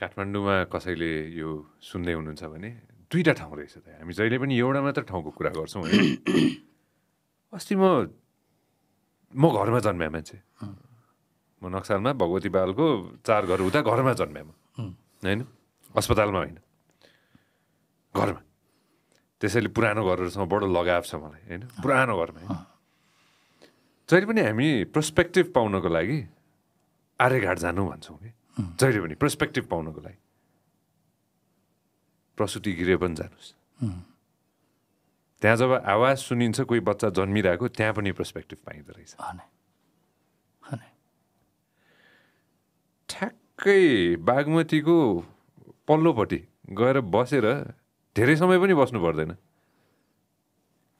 काठमाडौँमा कसैले यो सुन्दै हुनुहुन्छ भने दुईवटा ठाउँ रहेछ त हामी जहिले पनि एउटा मात्र ठाउँको कुरा गर्छौँ है अस्ति म म घरमा जन्म्या मान्छे म नक्सालमा भगवती बालको चार घर हुँदा घरमा जन्म्या म होइन अस्पतालमा होइन घरमा त्यसैले पुरानो घरहरूसँग बडो लगाव छ मलाई होइन पुरानो घरमा जहिले पनि हामी पर्सपेक्टिभ पाउनको लागि आर्यघाट जानु भन्छौँ कि जहिले पनि पर्सपेक्टिभ पाउनको लागि प्रसुति गृह पनि जानुहोस् त्यहाँ जब आवाज सुनिन्छ कोही बच्चा जन्मिरहेको त्यहाँ पनि पर्सपेक्टिभ पाइँदो रहेछ ठ्याक्कै बागमतीको पल्लोपट्टि गएर बसेर धेरै समय पनि बस्नु पर्दैन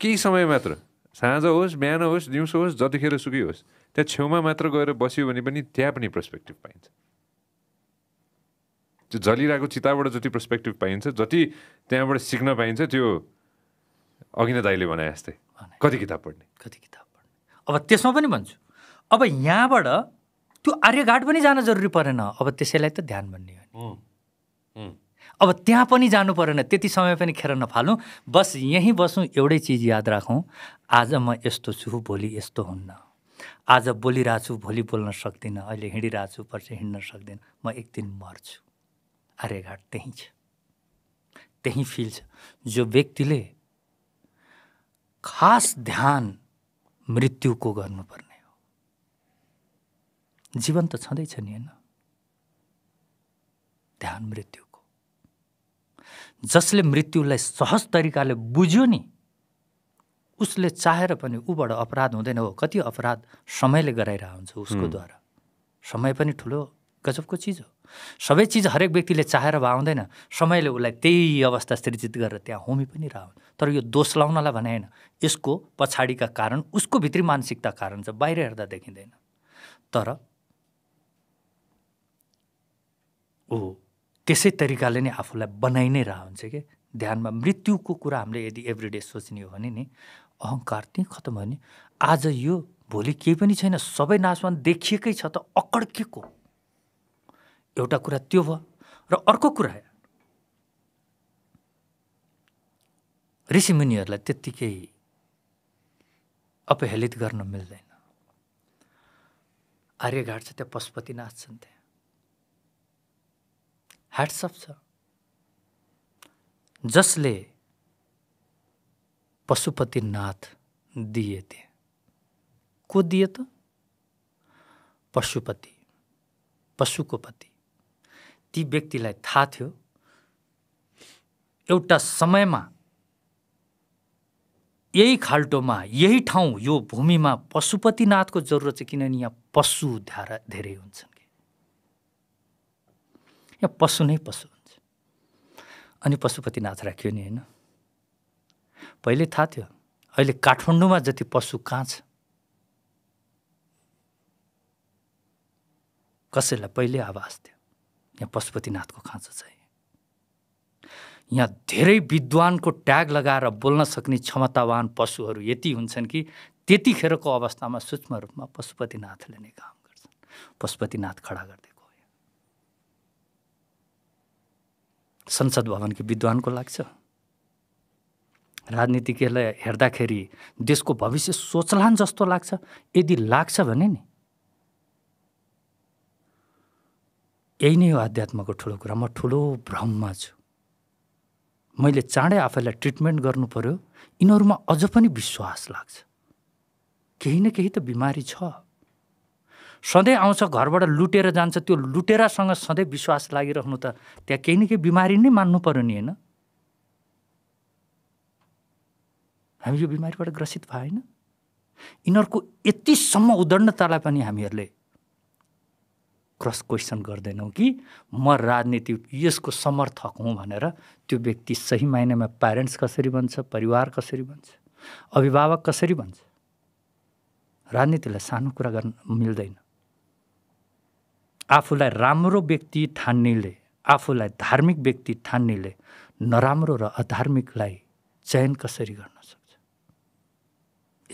केही समय मात्र साँझ होस् बिहान होस् दिउँसो होस् जतिखेर सुकै होस् त्यहाँ छेउमा मात्र गएर बस्यो भने पनि त्यहाँ पनि पर्सपेक्टिभ पाइन्छ त्यो जलिरहेको चिताबाट जति पर्सपेक्टिभ पाइन्छ जति त्यहाँबाट सिक्न पाइन्छ त्यो अघि नै दाइले भने जस्तै कति किताब पढ्ने कति किताब पढ्ने अब त्यसमा पनि भन्छु अब यहाँबाट त्यो आर्यघाट पनि जान जरुरी परेन अब त्यसैलाई त ध्यान भन्ने हो अब त्यहाँ पनि जानु परेन त्यति समय पनि खेर नफालौँ बस यहीँ बसौँ एउटै चिज याद राखौँ आज म यस्तो छु भोलि यस्तो हुन्न आज बोलिरहेको छु भोलि बोल्न सक्दिनँ अहिले हिँडिरहेको छु पर्सि हिँड्न सक्दिनँ म एक दिन मर्छु आर्यघाट त्यहीँ छ त्यहीँ फिल छ जो व्यक्तिले खास ध्यान मृत्युको गर्नुपर्ने हो जीवन त छँदैछ नि होइन ध्यान मृत्युको जसले मृत्युलाई सहज तरिकाले बुझ्यो नि उसले चाहेर पनि ऊबाट अपराध हुँदैन हो कति अपराध समयले गराइरहेको हुन्छ उसकोद्वारा समय पनि ठुलो गजबको चिज हो सबै चिज हरेक व्यक्तिले चाहेर भए आउँदैन समयले उसलाई त्यही अवस्था सृजित गरेर त्यहाँ होमी पनि रह तर यो दोष लाउनलाई भने होइन यसको पछाडिका कारण उसको भित्री मानसिकता कारण चाहिँ बाहिर हेर्दा देखिँदैन तर ऊ त्यसै तरिकाले नै आफूलाई बनाइ नै रह हुन्छ कि ध्यानमा मृत्युको कुरा हामीले यदि एभ्रिडे सोच्ने हो भने नि अहङ्कार त्यहीँ खत्तम भयो नि आज यो भोलि केही पनि छैन सबै नाचवान देखिएकै छ त अकड्केको एउटा कुरा त्यो भयो र अर्को कुरा ऋषिमुनिहरूलाई त्यत्तिकै अपहेलित गर्न मिल्दैन आर्यघाट छ त्यहाँ पशुपतिनाथ छन् त्यहाँ ह्याट्सअप छ जसले पशुपतिनाथ दिए त्यहाँ को दिए त पशुपति पशुको पति ती व्यक्तिलाई थाहा थियो एउटा समयमा यही खाल्टोमा यही ठाउँ यो भूमिमा पशुपतिनाथको जरुरत छ किनभने यहाँ पशु धारा धेरै हुन्छन् कि यहाँ पशु नै पशु हुन्छ अनि पशुपतिनाथ राख्यो नि होइन पहिले थाहा थियो अहिले काठमाडौँमा जति पशु कहाँ छ कसैलाई पहिले आवाज थियो यहाँ पशुपतिनाथको खाँचो छ यहाँ धेरै विद्वानको ट्याग लगाएर बोल्न सक्ने क्षमतावान पशुहरू यति हुन्छन् कि त्यतिखेरको अवस्थामा सूक्ष्म रूपमा पशुपतिनाथले नै काम गर्छन् पशुपतिनाथ खडा गरिदिएको हो संसद कि विद्वानको लाग्छ राजनीतिज्ञलाई हेर्दाखेरि देशको भविष्य सोचलान जस्तो लाग्छ यदि लाग्छ भने नि यही नै हो आध्यात्मको ठुलो कुरा म ठुलो भ्रममा छु मैले चाँडै आफैलाई ट्रिटमेन्ट गर्नु पऱ्यो यिनीहरूमा अझ पनि विश्वास लाग्छ केही न केही त बिमारी छ सधैँ आउँछ घरबाट लुटेर जान्छ त्यो लुटेरासँग सधैँ विश्वास लागिरहनु त त्यहाँ केही न केही बिमारी नै मान्नु पऱ्यो नि होइन हामी यो बिमारीबाट ग्रसित भएन यिनीहरूको यतिसम्म उदण्डतालाई पनि हामीहरूले क्रस क्वेसन गर्दैनौँ कि म राजनीति यसको समर्थक हुँ भनेर त्यो व्यक्ति सही मायनामा प्यारेन्ट्स कसरी बन्छ परिवार कसरी बन्छ अभिभावक कसरी बन्छ राजनीतिलाई सानो कुरा गर्न मिल्दैन आफूलाई राम्रो व्यक्ति ठान्नेले आफूलाई धार्मिक व्यक्ति ठान्नेले नराम्रो र अधार्मिकलाई चयन कसरी गर्न सक्छ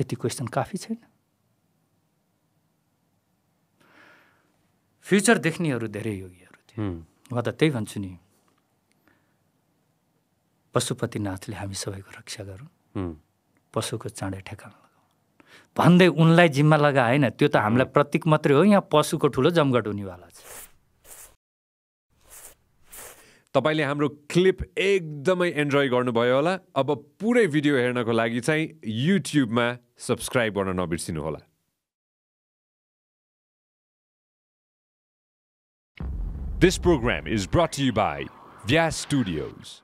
यति क्वेसन काफी छैन फ्युचर देख्नेहरू धेरै योगीहरू थिए म त त्यही भन्छु नि पशुपतिनाथले हामी सबैको रक्षा गरौँ पशुको चाँडै ठेकान लगाऊ भन्दै उनलाई जिम्मा लगाएन त्यो त हामीलाई प्रतीक मात्रै हो यहाँ पशुको ठुलो जमघट हुनेवाला छ तपाईँले हाम्रो क्लिप एकदमै इन्जोय गर्नुभयो होला अब पुरै भिडियो हेर्नको लागि चाहिँ युट्युबमा सब्सक्राइब गर्न नबिर्सिनु होला This program is brought to you by Vyas Studios.